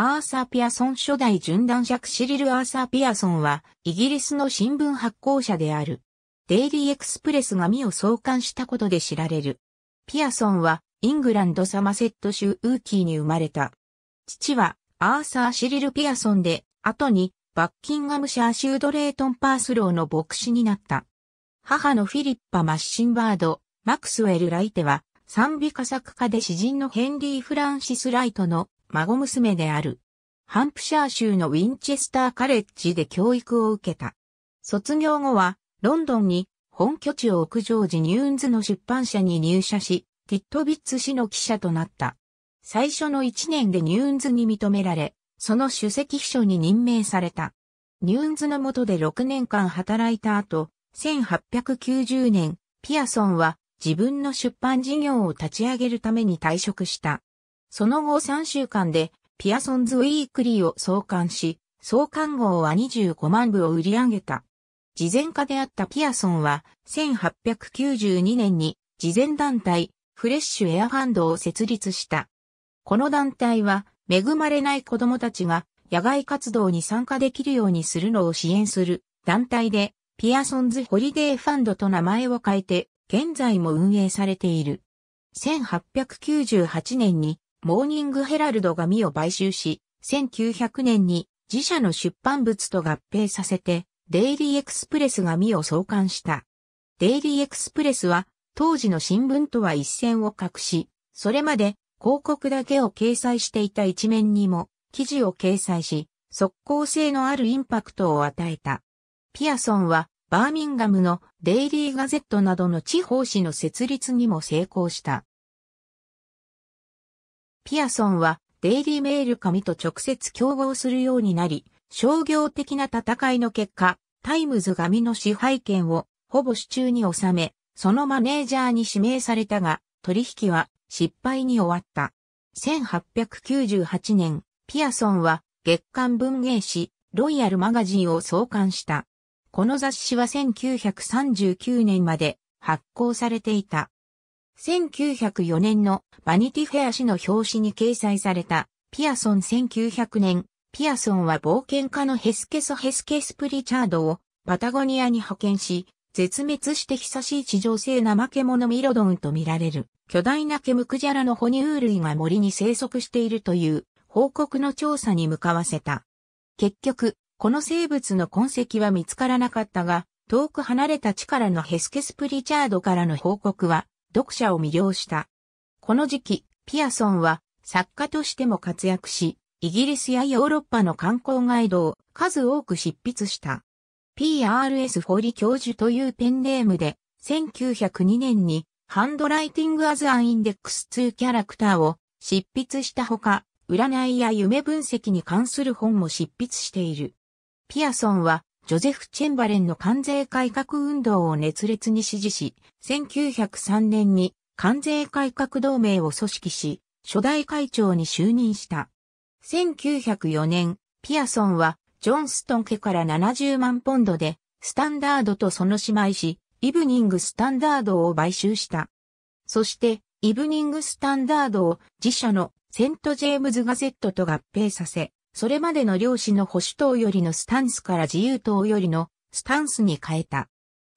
アーサー・ピアソン初代準男尺シリル・アーサー・ピアソンは、イギリスの新聞発行者である。デイリー・エクスプレスが身を創刊したことで知られる。ピアソンは、イングランド・サマセット州ウーキーに生まれた。父は、アーサー・シリル・ピアソンで、後に、バッキンガムシャー州ドレートン・パースローの牧師になった。母のフィリッパ・マッシンバード、マクスウェル・ライテは、賛美歌作家で詩人のヘンリー・フランシス・ライトの孫娘である。ハンプシャー州のウィンチェスターカレッジで教育を受けた。卒業後は、ロンドンに本拠地を屋上時ニューンズの出版社に入社し、ティットビッツ氏の記者となった。最初の1年でニューンズに認められ、その首席秘書に任命された。ニューンズの下で6年間働いた後、1890年、ピアソンは自分の出版事業を立ち上げるために退職した。その後3週間で、ピアソンズウィークリーを創刊し、創刊号は25万部を売り上げた。事前家であったピアソンは、1892年に事前団体、フレッシュエアファンドを設立した。この団体は、恵まれない子供たちが野外活動に参加できるようにするのを支援する団体で、ピアソンズホリデーファンドと名前を変えて、現在も運営されている。1898年にモーニングヘラルドが身を買収し、1900年に自社の出版物と合併させて、デイリーエクスプレスが身を創刊した。デイリーエクスプレスは当時の新聞とは一線を画し、それまで広告だけを掲載していた一面にも記事を掲載し、速攻性のあるインパクトを与えた。ピアソンはバーミンガムのデイリーガゼットなどの地方紙の設立にも成功した。ピアソンはデイリーメール紙と直接競合するようになり、商業的な戦いの結果、タイムズ紙の支配権をほぼ手中に収め、そのマネージャーに指名されたが、取引は失敗に終わった。1898年、ピアソンは月刊文芸誌、ロイヤルマガジンを創刊した。この雑誌は1939年まで発行されていた。1904年のバニティフェア誌の表紙に掲載されたピアソン1900年、ピアソンは冒険家のヘスケソ・ヘスケスプリチャードをパタゴニアに派遣し、絶滅して久しい地上性な負け者ミロドンと見られる巨大なケムクジャラの哺乳類が森に生息しているという報告の調査に向かわせた。結局、この生物の痕跡は見つからなかったが、遠く離れた地からのヘスケスプリチャードからの報告は読者を魅了した。この時期、ピアソンは作家としても活躍し、イギリスやヨーロッパの観光ガイドを数多く執筆した。PRS フォリ教授というペンネームで、1902年にハンドライティングアズアンインデックス2キャラクターを執筆したほか、占いや夢分析に関する本も執筆している。ピアソンはジョゼフ・チェンバレンの関税改革運動を熱烈に支持し、1903年に関税改革同盟を組織し、初代会長に就任した。1904年、ピアソンは、ジョンストン家から70万ポンドで、スタンダードとその姉妹し、イブニングスタンダードを買収した。そして、イブニングスタンダードを自社のセントジェームズガゼットと合併させ、それまでの両氏の保守党よりのスタンスから自由党よりのスタンスに変えた。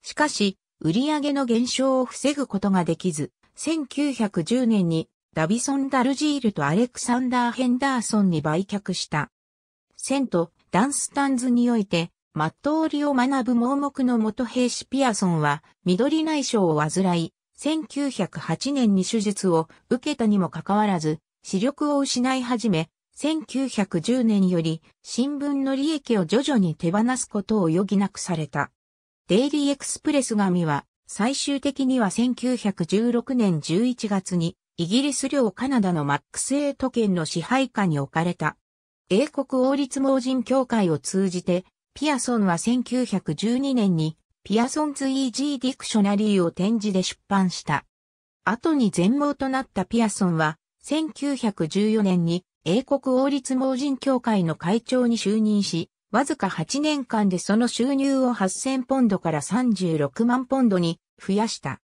しかし、売上の減少を防ぐことができず、1910年にダビソン・ダルジールとアレクサンダー・ヘンダーソンに売却した。セント・ダンスタンズにおいて、マットオリを学ぶ盲目の元兵士ピアソンは、緑内障を患い、1908年に手術を受けたにもかかわらず、視力を失い始め、1910年より新聞の利益を徐々に手放すことを余儀なくされた。デイリーエクスプレス紙は最終的には1916年11月にイギリス領カナダのマックス・エイト県の支配下に置かれた。英国王立盲人協会を通じてピアソンは1912年にピアソンズ・イージー・ディクショナリーを展示で出版した。後に全盲となったピアソンは1914年に英国王立盲人協会の会長に就任し、わずか8年間でその収入を8000ポンドから36万ポンドに増やした。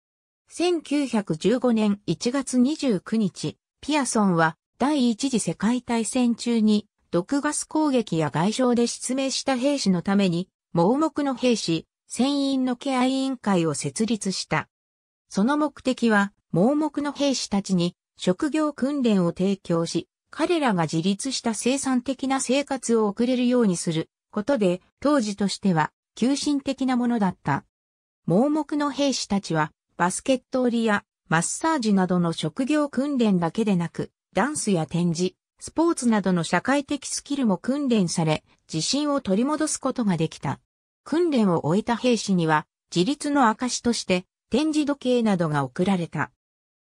1915年1月29日、ピアソンは第一次世界大戦中に毒ガス攻撃や外傷で失明した兵士のために盲目の兵士、船員のケア委員会を設立した。その目的は盲目の兵士たちに職業訓練を提供し、彼らが自立した生産的な生活を送れるようにすることで、当時としては、急進的なものだった。盲目の兵士たちは、バスケット折りやマッサージなどの職業訓練だけでなく、ダンスや展示、スポーツなどの社会的スキルも訓練され、自信を取り戻すことができた。訓練を終えた兵士には、自立の証として、展示時計などが贈られた。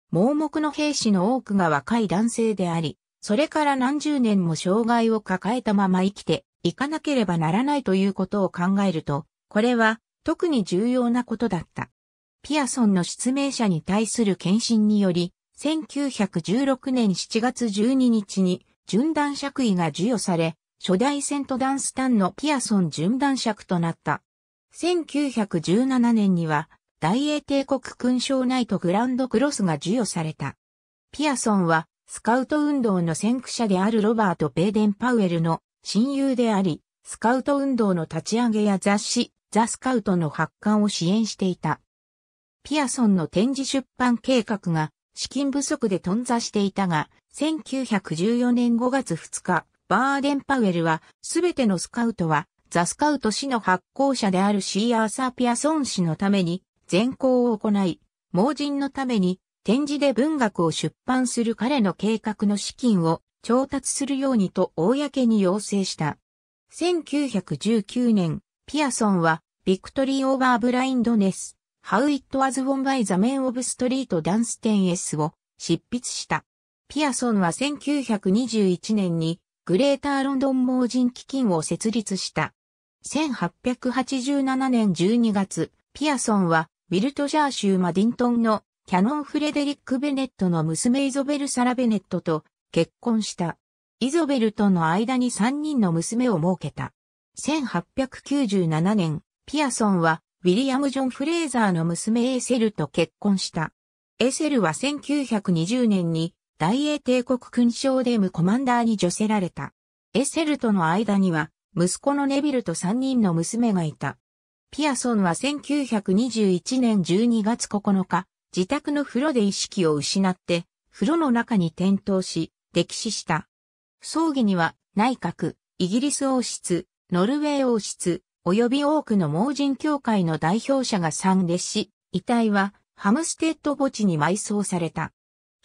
盲目の兵士の多くが若い男性であり、それから何十年も障害を抱えたまま生きていかなければならないということを考えると、これは特に重要なことだった。ピアソンの失明者に対する検診により、1916年7月12日に順断爵位が授与され、初代セントダンスタンのピアソン順断爵となった。1917年には、大英帝国勲章ナイトグランドクロスが授与された。ピアソンは、スカウト運動の先駆者であるロバート・ペーデン・パウエルの親友であり、スカウト運動の立ち上げや雑誌、ザ・スカウトの発刊を支援していた。ピアソンの展示出版計画が資金不足で頓挫していたが、1914年5月2日、バーデン・パウエルは、すべてのスカウトは、ザ・スカウト氏の発行者であるシー・アーサー・ピアソン氏のために、全行を行い、盲人のために展示で文学を出版する彼の計画の資金を調達するようにと公に要請した。1919年、ピアソンは、ビクトリー・オーバー・ブラインドネス、How It Was Won by the m ス n of Street Dance 10S を執筆した。ピアソンは1921年に、グレーターロンドン盲人基金を設立した。1887年12月、ピアソンは、ウィルトジャー州マディントンのキャノン・フレデリック・ベネットの娘イゾベル・サラ・ベネットと結婚した。イゾベルとの間に3人の娘を設けた。1897年、ピアソンはウィリアム・ジョン・フレーザーの娘エーセルと結婚した。エーセルは1920年に大英帝国勲章デムコマンダーに除せられた。エーセルとの間には息子のネビルと3人の娘がいた。ピアソンは1921年12月9日、自宅の風呂で意識を失って、風呂の中に転倒し、溺死した。葬儀には、内閣、イギリス王室、ノルウェー王室、及び多くの盲人協会の代表者が参列し、遺体はハムステッド墓地に埋葬された。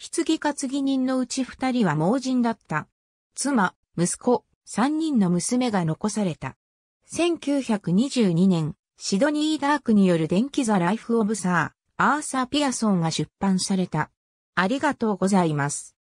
棺担ぎ人のうち二人は盲人だった。妻、息子、三人の娘が残された。1922年、シドニー・ダークによる電気ザ・ライフ・オブ・サー。アーサー・ピアソンが出版された。ありがとうございます。